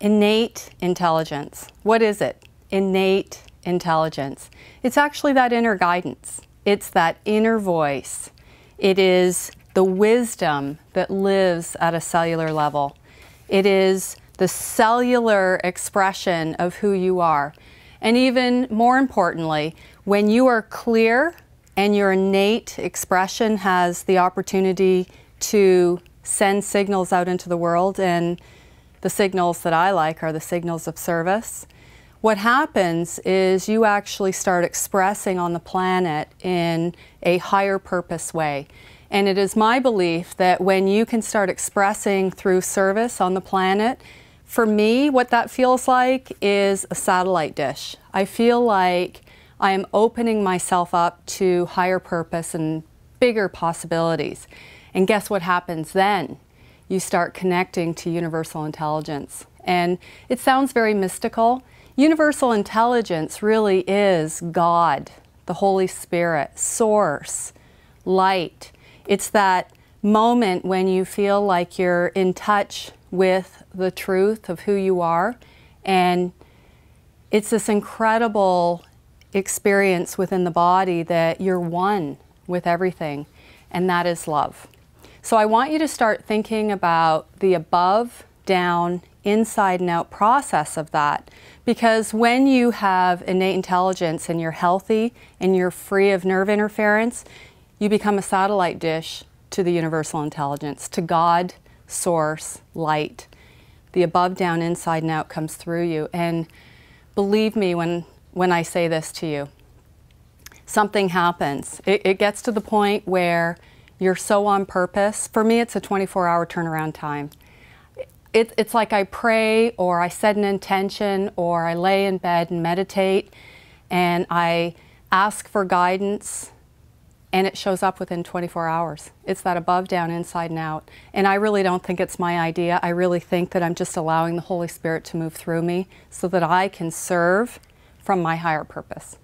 innate intelligence. What is it? Innate intelligence. It's actually that inner guidance, it's that inner voice. It is the wisdom that lives at a cellular level. It is the cellular expression of who you are. And even more importantly, when you are clear and your innate expression has the opportunity to send signals out into the world and the signals that I like are the signals of service. What happens is you actually start expressing on the planet in a higher purpose way. And it is my belief that when you can start expressing through service on the planet, for me, what that feels like is a satellite dish. I feel like I am opening myself up to higher purpose and bigger possibilities. And guess what happens then? you start connecting to universal intelligence. And it sounds very mystical. Universal intelligence really is God, the Holy Spirit, source, light. It's that moment when you feel like you're in touch with the truth of who you are. And it's this incredible experience within the body that you're one with everything, and that is love. So I want you to start thinking about the above, down, inside and out process of that because when you have innate intelligence and you're healthy and you're free of nerve interference, you become a satellite dish to the universal intelligence, to God, source, light. The above, down, inside and out comes through you. And believe me when, when I say this to you, something happens. It, it gets to the point where you're so on purpose. For me, it's a 24 hour turnaround time. It, it's like I pray or I set an intention or I lay in bed and meditate and I ask for guidance and it shows up within 24 hours. It's that above, down, inside, and out. And I really don't think it's my idea. I really think that I'm just allowing the Holy Spirit to move through me so that I can serve from my higher purpose.